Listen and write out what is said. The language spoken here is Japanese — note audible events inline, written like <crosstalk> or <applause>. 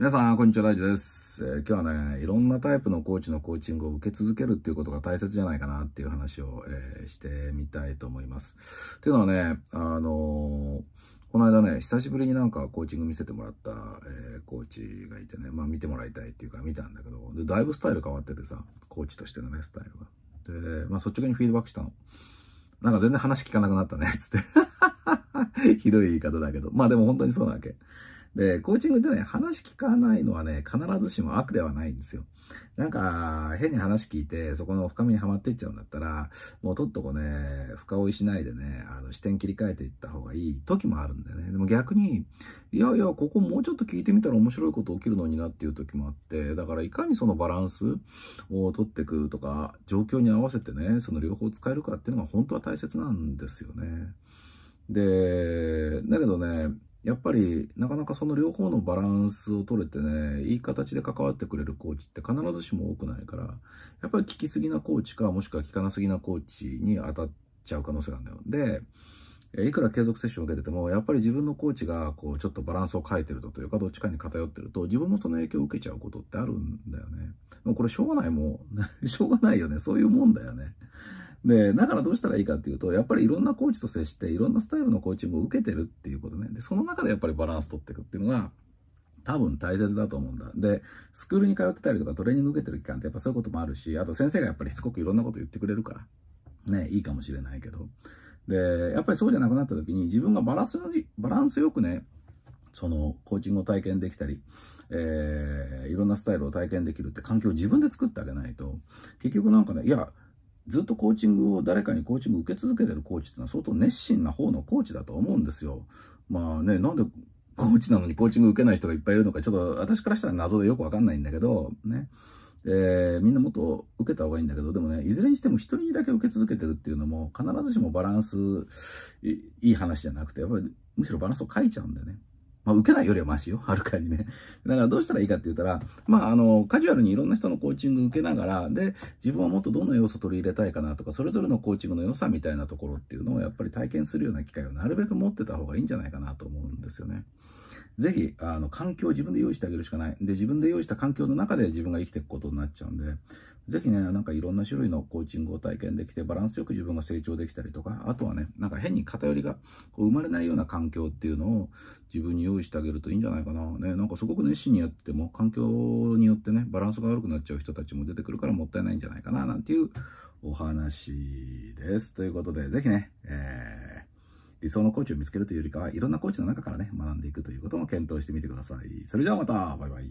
皆さん、こんにちは、大地です、えー、今日はね、いろんなタイプのコーチのコーチングを受け続けるっていうことが大切じゃないかなっていう話を、えー、してみたいと思います。っていうのはね、あのー、この間ね、久しぶりになんかコーチング見せてもらった、えー、コーチがいてね、まあ見てもらいたいっていうか見たんだけど、でだいぶスタイル変わっててさ、コーチとしてのね、スタイルが。で、まあ率直にフィードバックしたの。なんか全然話聞かなくなったね、つって <laughs> ひどい言い方だけど。まあでも本当にそうなわけ。で、コーチングってね、話聞かないのはね、必ずしも悪ではないんですよ。なんか、変に話聞いて、そこの深みにはまっていっちゃうんだったら、もうとっとこね、深追いしないでね、あの視点切り替えていった方がいい時もあるんだよね。でも逆に、いやいや、ここもうちょっと聞いてみたら面白いこと起きるのになっていう時もあって、だからいかにそのバランスを取っていくとか、状況に合わせてね、その両方使えるかっていうのが本当は大切なんですよね。で、だけどね、やっぱりなかなかその両方のバランスを取れてね、いい形で関わってくれるコーチって必ずしも多くないから、やっぱり効きすぎなコーチか、もしくは効かなすぎなコーチに当たっちゃう可能性があるんだよ。で、いくら継続セッションを受けてても、やっぱり自分のコーチがこうちょっとバランスを変えてるとというか、どっちかに偏ってると、自分もその影響を受けちゃうことってあるんだよね。これしょうがないもん。<laughs> しょうがないよね。そういうもんだよね。で、だからどうしたらいいかっていうと、やっぱりいろんなコーチと接して、いろんなスタイルのコーチングを受けてるっていうことね。で、その中でやっぱりバランス取っていくっていうのが、多分大切だと思うんだ。で、スクールに通ってたりとかトレーニング受けてる期間ってやっぱそういうこともあるし、あと先生がやっぱりしつこくいろんなこと言ってくれるから、ね、いいかもしれないけど。で、やっぱりそうじゃなくなった時に自分がバランスバランスよくね、そのコーチングを体験できたり、えー、いろんなスタイルを体験できるって環境を自分で作ってあげないと、結局なんかね、いや、ずっとコーチングを誰かにコーチング受け続けてるコーチっていうのは相当熱心な方のコーチだと思うんですよ。まあね、なんでコーチなのにコーチング受けない人がいっぱいいるのか、ちょっと私からしたら謎でよくわかんないんだけど、ね。えー、みんなもっと受けた方がいいんだけど、でもね、いずれにしても一人だけ受け続けてるっていうのも、必ずしもバランスいい話じゃなくて、やっぱりむしろバランスを書いちゃうんだよね。まあ、受けないよりはマシよ。<laughs> はるかにね。だからどうしたらいいかって言ったら、まあ、あの、カジュアルにいろんな人のコーチング受けながら、で、自分はもっとどの要素取り入れたいかなとか、それぞれのコーチングの良さみたいなところっていうのをやっぱり体験するような機会をなるべく持ってた方がいいんじゃないかなと思うんですよね。ぜひ、あの、環境を自分で用意してあげるしかない。で、自分で用意した環境の中で自分が生きていくことになっちゃうんで、ぜひね、なんかいろんな種類のコーチングを体験できて、バランスよく自分が成長できたりとか、あとはね、なんか変に偏りが生まれないような環境っていうのを自分に用意してあげるといいんじゃないかな。ね、なんかすごく熱心にやっても、環境によってね、バランスが悪くなっちゃう人たちも出てくるからもったいないんじゃないかな、なんていうお話です。ということで、ぜひね、えー理想のコーチを見つけるというよりかは、いろんなコーチの中からね、学んでいくということも検討してみてください。それじゃあまた、バイバイ。